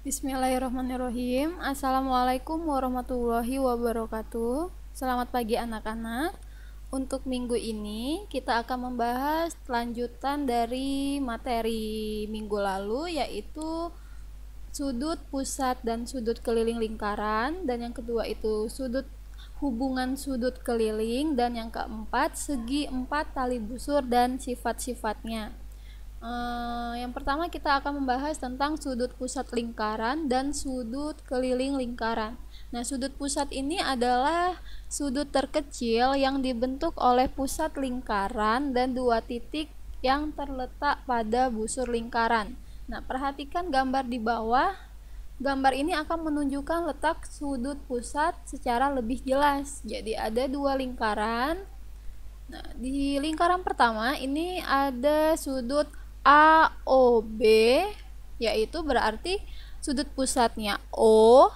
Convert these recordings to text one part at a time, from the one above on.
Bismillahirrahmanirrahim. Assalamualaikum warahmatullahi wabarakatuh. Selamat pagi anak-anak. Untuk minggu ini kita akan membahas lanjutan dari materi minggu lalu yaitu sudut pusat dan sudut keliling lingkaran dan yang kedua itu sudut hubungan sudut keliling dan yang keempat segi empat tali busur dan sifat-sifatnya. Eh, yang pertama kita akan membahas tentang sudut pusat lingkaran dan sudut keliling lingkaran. Nah, sudut pusat ini adalah sudut terkecil yang dibentuk oleh pusat lingkaran dan dua titik yang terletak pada busur lingkaran. Nah, perhatikan gambar di bawah. Gambar ini akan menunjukkan letak sudut pusat secara lebih jelas. Jadi ada dua lingkaran. Nah, di lingkaran pertama ini ada sudut AOB yaitu berarti sudut pusatnya O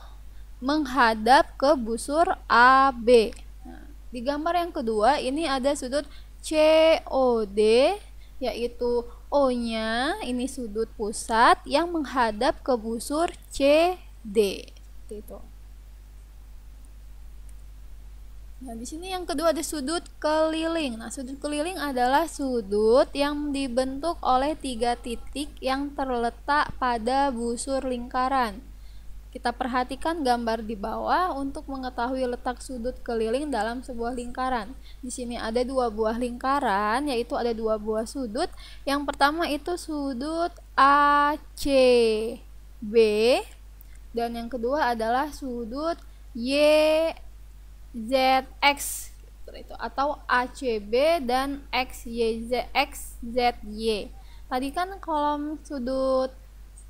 menghadap ke busur AB. Nah, di gambar yang kedua ini ada sudut COD yaitu O-nya ini sudut pusat yang menghadap ke busur CD. D itu. Nah, di sini yang kedua ada sudut keliling. Nah, sudut keliling adalah sudut yang dibentuk oleh tiga titik yang terletak pada busur lingkaran. Kita perhatikan gambar di bawah untuk mengetahui letak sudut keliling dalam sebuah lingkaran. Di sini ada dua buah lingkaran, yaitu ada dua buah sudut. Yang pertama itu sudut ACB dan yang kedua adalah sudut Y ZX itu atau ACB dan XYZ XZY. Tadi kan kolom sudut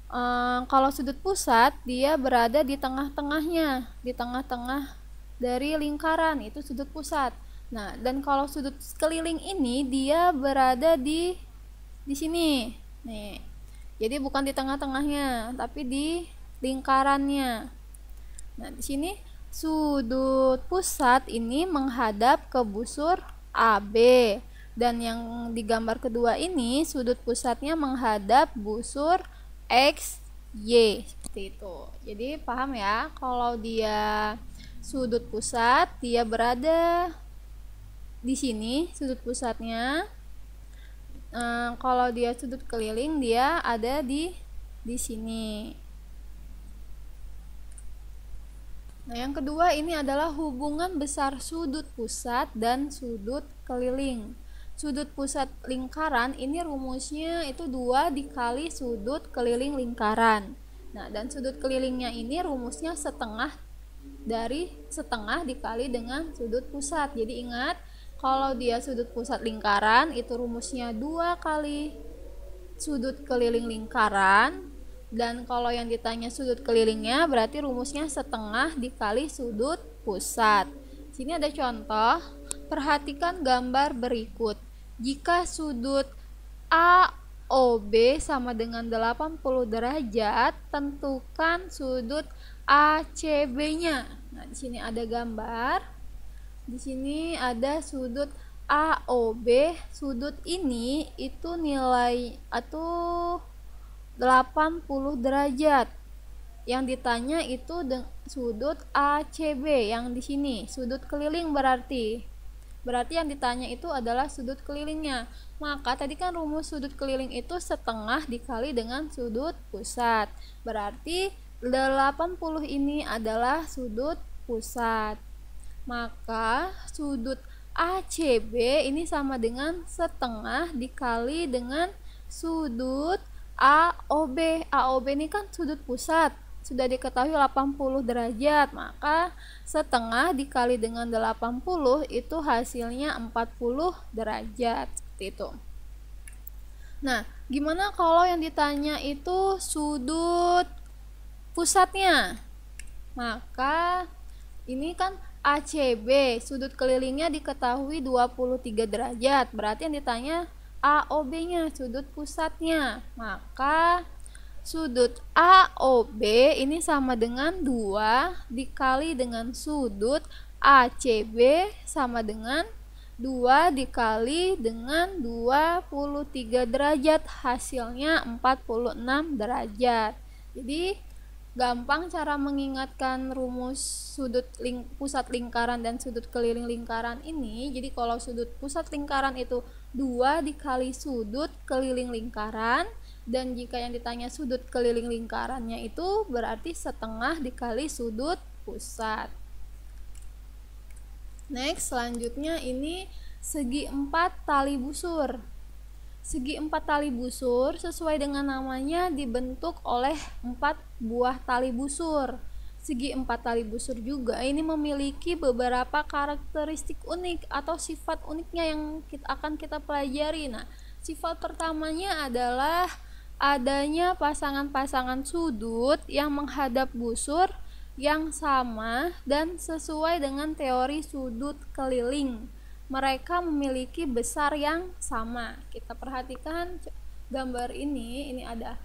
um, eh, kalau sudut pusat dia berada di tengah-tengahnya, di tengah-tengah dari lingkaran itu sudut pusat. Nah, dan kalau sudut keliling ini dia berada di di sini. Nih. Jadi bukan di tengah-tengahnya, tapi di lingkarannya. Nah, di sini Sudut pusat ini menghadap ke busur AB dan yang di gambar kedua ini sudut pusatnya menghadap busur X Y seperti itu. Jadi paham ya kalau dia sudut pusat dia berada di sini sudut pusatnya. Ehm, kalau dia sudut keliling dia ada di di sini. Nah, yang kedua ini adalah hubungan besar sudut pusat dan sudut keliling. Sudut pusat lingkaran ini rumusnya itu dua dikali sudut keliling lingkaran. Nah, dan sudut kelilingnya ini rumusnya setengah dari setengah dikali dengan sudut pusat. Jadi ingat, kalau dia sudut pusat lingkaran itu rumusnya dua kali sudut keliling lingkaran dan kalau yang ditanya sudut kelilingnya berarti rumusnya setengah dikali sudut pusat. Sini ada contoh, perhatikan gambar berikut. Jika sudut AOB sama dengan 80 derajat, tentukan sudut ACB-nya. Nah, di sini ada gambar. Di sini ada sudut AOB. Sudut ini itu nilai atau 80 derajat. Yang ditanya itu sudut ACB yang di sini, sudut keliling berarti. Berarti yang ditanya itu adalah sudut kelilingnya. Maka tadi kan rumus sudut keliling itu setengah dikali dengan sudut pusat. Berarti 80 ini adalah sudut pusat. Maka sudut ACB ini sama dengan setengah dikali dengan sudut AOB. AOB ini kan sudut pusat sudah diketahui 80 derajat, maka setengah dikali dengan 80 itu hasilnya 40 derajat seperti itu. Nah, gimana kalau yang ditanya itu sudut pusatnya? Maka ini kan ACB, sudut kelilingnya diketahui 23 derajat. Berarti yang ditanya AOB-nya, sudut pusatnya. Maka sudut AOB ini sama dengan 2 dikali dengan sudut ACB sama dengan 2 dikali dengan 23 derajat hasilnya 46 derajat jadi gampang cara mengingatkan rumus sudut ling pusat lingkaran dan sudut keliling lingkaran ini jadi kalau sudut pusat lingkaran itu dua dikali sudut keliling lingkaran dan jika yang ditanya sudut keliling lingkarannya itu berarti setengah dikali sudut pusat next selanjutnya ini segi empat tali busur segi empat tali busur sesuai dengan namanya dibentuk oleh empat buah tali busur. Segi empat tali busur juga ini memiliki beberapa karakteristik unik atau sifat uniknya yang kita, akan kita pelajari. Nah, sifat pertamanya adalah adanya pasangan-pasangan sudut yang menghadap busur yang sama dan sesuai dengan teori sudut keliling. Mereka memiliki besar yang sama. Kita perhatikan gambar ini, ini ada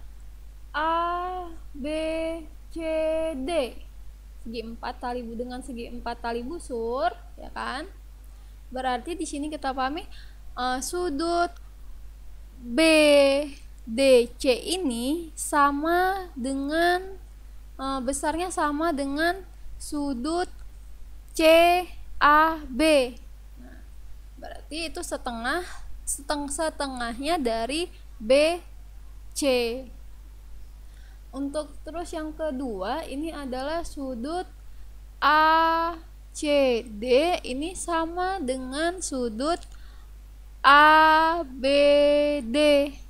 A B C D segi empat tali dengan segi empat tali busur ya kan berarti di sini kita pahami uh, sudut B D C ini sama dengan uh, besarnya sama dengan sudut C A B berarti itu setengah seteng setengahnya dari B C untuk terus yang kedua ini adalah sudut ACD ini sama dengan sudut ABD.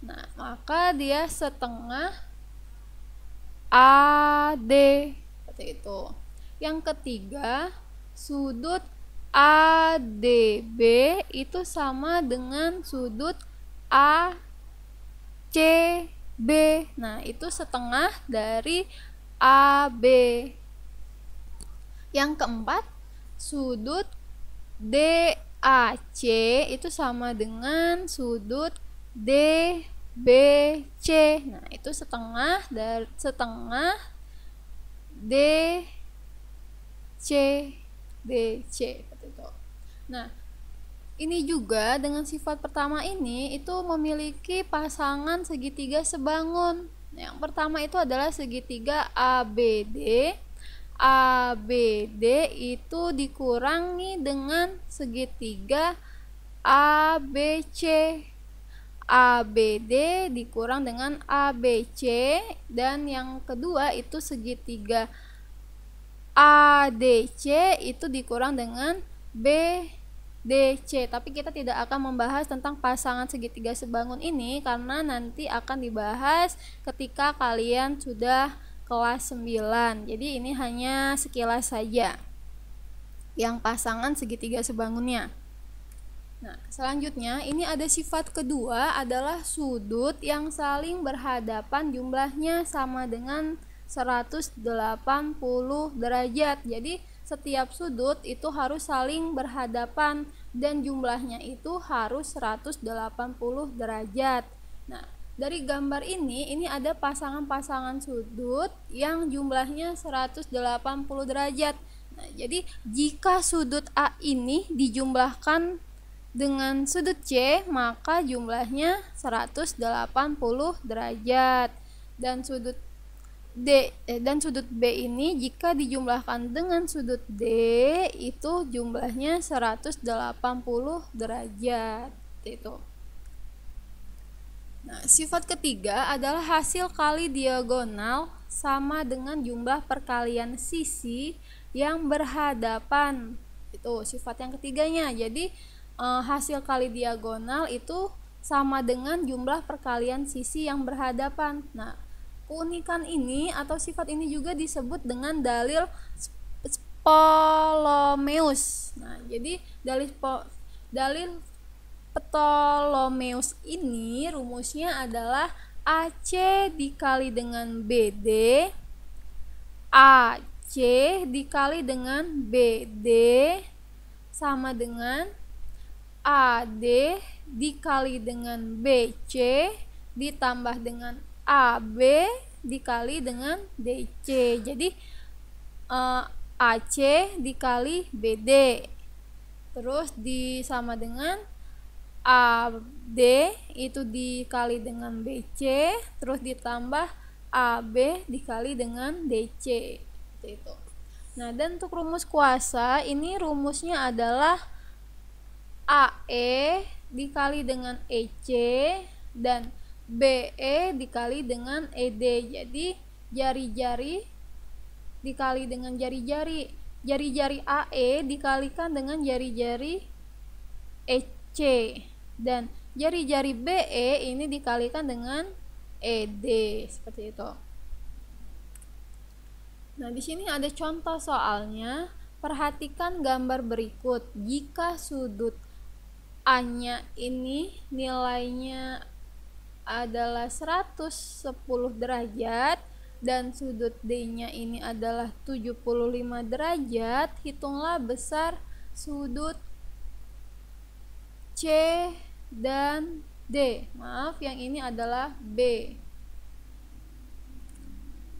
Nah, maka dia setengah AD seperti itu. Yang ketiga, sudut ADB itu sama dengan sudut AC B. Nah, itu setengah dari AB. Yang keempat, sudut DAC itu sama dengan sudut DBC. Nah, itu setengah dari setengah DC DC Nah, ini juga dengan sifat pertama ini itu memiliki pasangan segitiga sebangun. Yang pertama itu adalah segitiga ABD. ABD itu dikurangi dengan segitiga ABC. ABD dikurang dengan ABC dan yang kedua itu segitiga ADC itu dikurang dengan B D, C. Tapi kita tidak akan membahas tentang pasangan segitiga sebangun ini karena nanti akan dibahas ketika kalian sudah kelas 9. Jadi ini hanya sekilas saja yang pasangan segitiga sebangunnya. Nah, selanjutnya ini ada sifat kedua adalah sudut yang saling berhadapan jumlahnya sama dengan 180 derajat. Jadi setiap sudut itu harus saling berhadapan dan jumlahnya itu harus 180 derajat. Nah, dari gambar ini ini ada pasangan-pasangan sudut yang jumlahnya 180 derajat. Nah, jadi jika sudut A ini dijumlahkan dengan sudut C, maka jumlahnya 180 derajat. Dan sudut D eh, dan sudut B ini jika dijumlahkan dengan sudut D itu jumlahnya 180 derajat itu. Nah, sifat ketiga adalah hasil kali diagonal sama dengan jumlah perkalian sisi yang berhadapan. Itu sifat yang ketiganya. Jadi eh, hasil kali diagonal itu sama dengan jumlah perkalian sisi yang berhadapan. Nah, Keunikan ini atau sifat ini juga disebut dengan dalil Ptolemeus. Nah, jadi dalil po, dalil Ptolemeus ini rumusnya adalah AC dikali dengan BD AC dikali dengan BD sama dengan AD dikali dengan BC ditambah dengan AB dikali dengan DC. Jadi uh, e, AC dikali BD. Terus di sama dengan AD itu dikali dengan BC, terus ditambah AB dikali dengan DC. Itu. Nah, dan untuk rumus kuasa ini rumusnya adalah AE dikali dengan EC dan BE dikali dengan ED. Jadi jari-jari dikali dengan jari-jari. Jari-jari AE dikalikan dengan jari-jari EC dan jari-jari BE ini dikalikan dengan ED seperti itu. Nah, di sini ada contoh soalnya. Perhatikan gambar berikut. Jika sudut A-nya ini nilainya adalah 110 derajat dan sudut D-nya ini adalah 75 derajat, hitunglah besar sudut C dan D. Maaf, yang ini adalah B.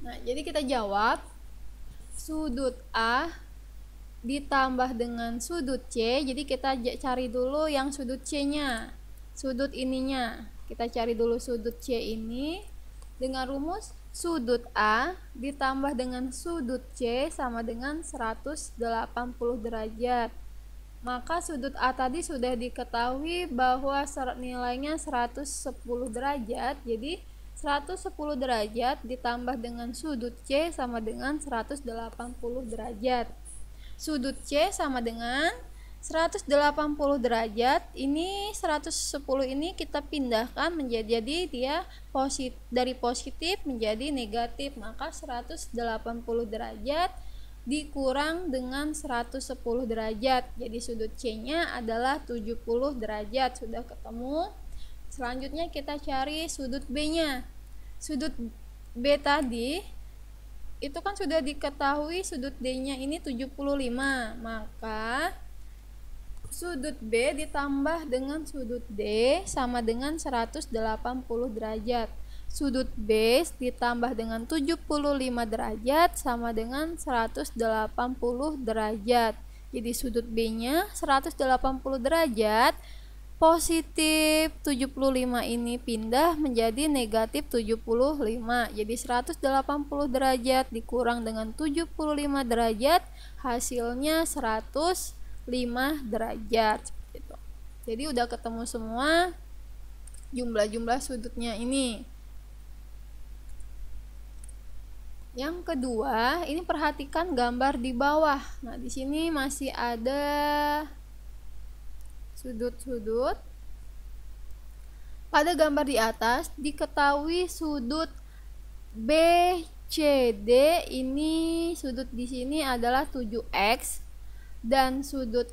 Nah, jadi kita jawab sudut A ditambah dengan sudut C. Jadi kita cari dulu yang sudut C-nya, sudut ininya. Kita cari dulu sudut C ini dengan rumus sudut A ditambah dengan sudut C sama dengan 180 derajat. Maka sudut A tadi sudah diketahui bahwa nilainya 110 derajat. Jadi 110 derajat ditambah dengan sudut C sama dengan 180 derajat. Sudut C sama dengan 180 derajat ini 110 ini kita pindahkan menjadi jadi dia posit dari positif menjadi negatif maka 180 derajat dikurang dengan 110 derajat jadi sudut C nya adalah 70 derajat sudah ketemu selanjutnya kita cari sudut B nya sudut B tadi itu kan sudah diketahui sudut D nya ini 75 maka sudut B ditambah dengan sudut D sama dengan 180 derajat. Sudut B ditambah dengan 75 derajat sama dengan 180 derajat. Jadi sudut B-nya 180 derajat. Positif 75 ini pindah menjadi negatif 75. Jadi 180 derajat dikurang dengan 75 derajat hasilnya 100 5 derajat gitu. Jadi udah ketemu semua jumlah-jumlah sudutnya ini. Yang kedua, ini perhatikan gambar di bawah. Nah, di sini masih ada sudut-sudut. Pada gambar di atas diketahui sudut BCD ini sudut di sini adalah 7x dan sudut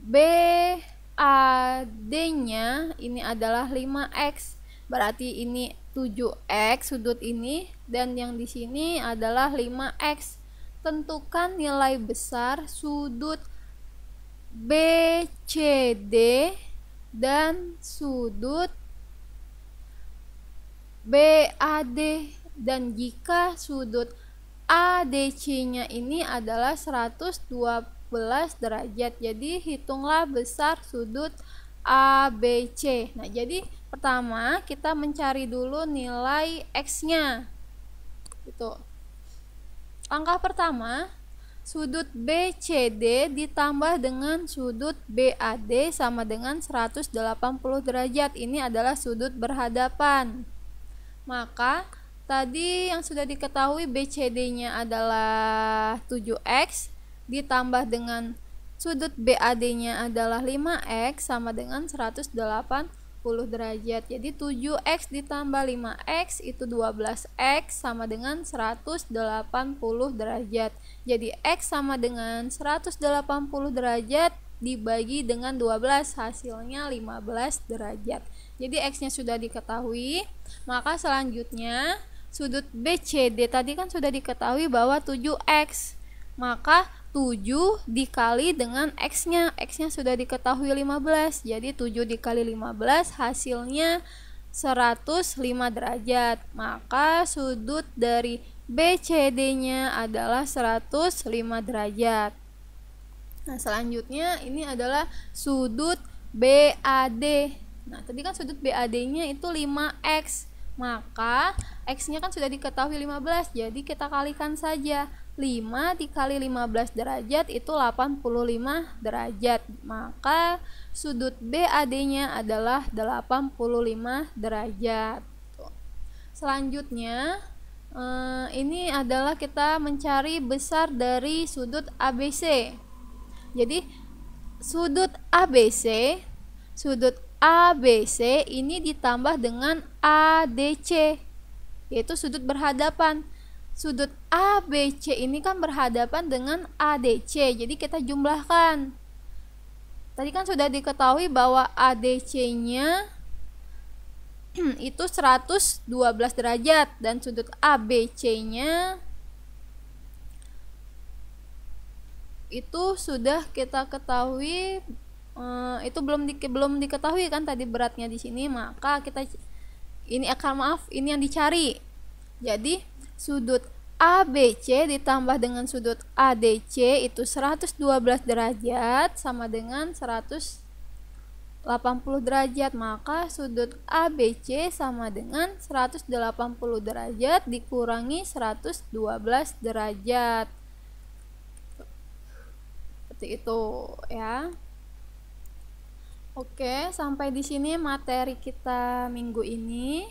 BAD-nya ini adalah 5X. Berarti ini 7X sudut ini dan yang di sini adalah 5X. Tentukan nilai besar sudut BCD dan sudut BAD dan jika sudut ADC-nya ini adalah 120 derajat. Jadi hitunglah besar sudut ABC. Nah, jadi pertama kita mencari dulu nilai x-nya. Gitu. Langkah pertama, sudut BCD ditambah dengan sudut BAD sama dengan 180 derajat. Ini adalah sudut berhadapan. Maka tadi yang sudah diketahui BCD-nya adalah 7x ditambah dengan sudut BAD-nya adalah 5X sama dengan 180 derajat. Jadi 7X ditambah 5X itu 12X sama dengan 180 derajat. Jadi X sama dengan 180 derajat dibagi dengan 12 hasilnya 15 derajat. Jadi X-nya sudah diketahui, maka selanjutnya sudut BCD tadi kan sudah diketahui bahwa 7X. Maka 7 dikali dengan X-nya. X-nya sudah diketahui 15. Jadi 7 dikali 15 hasilnya 105 derajat. Maka sudut dari BCD-nya adalah 105 derajat. Nah, selanjutnya ini adalah sudut BAD. Nah, tadi kan sudut BAD-nya itu 5X. Maka X-nya kan sudah diketahui 15, jadi kita kalikan saja. 5 dikali 15 derajat itu 85 derajat. Maka sudut BAD-nya adalah 85 derajat. Selanjutnya, eh, ini adalah kita mencari besar dari sudut ABC. Jadi, sudut ABC, sudut ABC ini ditambah dengan ADC yaitu sudut berhadapan sudut ABC ini kan berhadapan dengan ADC jadi kita jumlahkan tadi kan sudah diketahui bahwa ADC nya itu 112 derajat dan sudut ABC nya itu sudah kita ketahui Eh, itu belum di, belum diketahui kan tadi beratnya di sini maka kita ini akan maaf ini yang dicari jadi sudut ABC ditambah dengan sudut ADC itu 112 derajat sama dengan 180 derajat maka sudut ABC sama dengan 180 derajat dikurangi 112 derajat seperti itu ya Oke, sampai di sini materi kita minggu ini.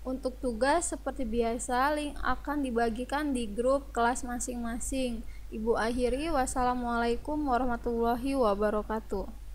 Untuk tugas seperti biasa, link akan dibagikan di grup kelas masing-masing. Ibu akhiri, wassalamualaikum warahmatullahi wabarakatuh.